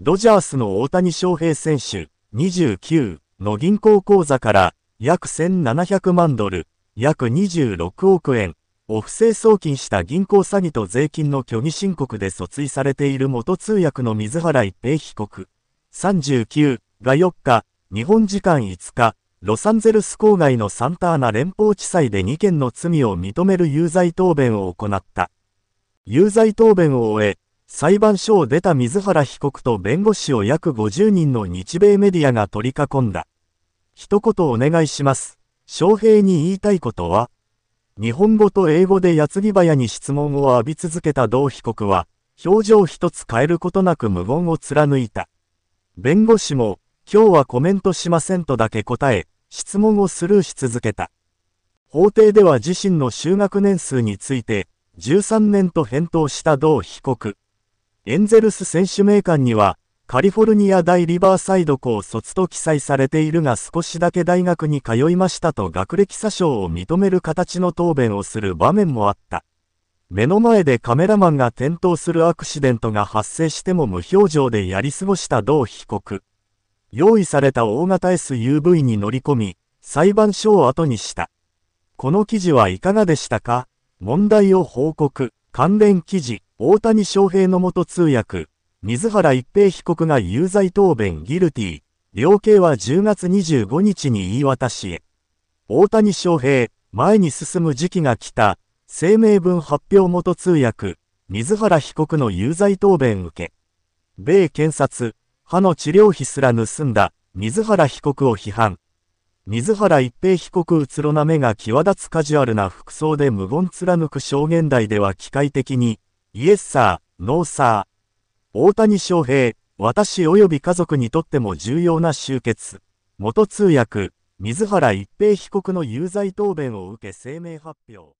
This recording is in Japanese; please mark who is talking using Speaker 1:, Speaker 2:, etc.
Speaker 1: ドジャースの大谷翔平選手29の銀行口座から約1700万ドル、約26億円を不正送金した銀行詐欺と税金の虚偽申告で訴追されている元通訳の水原一平被告39が4日、日本時間5日、ロサンゼルス郊外のサンターナ連邦地裁で2件の罪を認める有罪答弁を行った。有罪答弁を終え、裁判所を出た水原被告と弁護士を約50人の日米メディアが取り囲んだ。一言お願いします。翔平に言いたいことは、日本語と英語で矢継ぎ早に質問を浴び続けた同被告は、表情一つ変えることなく無言を貫いた。弁護士も、今日はコメントしませんとだけ答え、質問をスルーし続けた。法廷では自身の就学年数について、13年と返答した同被告。エンゼルス選手名鑑には、カリフォルニア大リバーサイド校卒と記載されているが少しだけ大学に通いましたと学歴詐称を認める形の答弁をする場面もあった。目の前でカメラマンが転倒するアクシデントが発生しても無表情でやり過ごした同被告。用意された大型 SUV に乗り込み、裁判所を後にした。この記事はいかがでしたか問題を報告、関連記事。大谷翔平の元通訳、水原一平被告が有罪答弁ギルティ、量刑は10月25日に言い渡しへ。大谷翔平、前に進む時期が来た、声明文発表元通訳、水原被告の有罪答弁受け。米検察、歯の治療費すら盗んだ、水原被告を批判。水原一平被告うつろな目が際立つカジュアルな服装で無言貫く証言台では機械的に、イエスサー、ノーサー。大谷翔平、私及び家族にとっても重要な集結。元通訳、水原一平被告の有罪答弁を受け声明発表。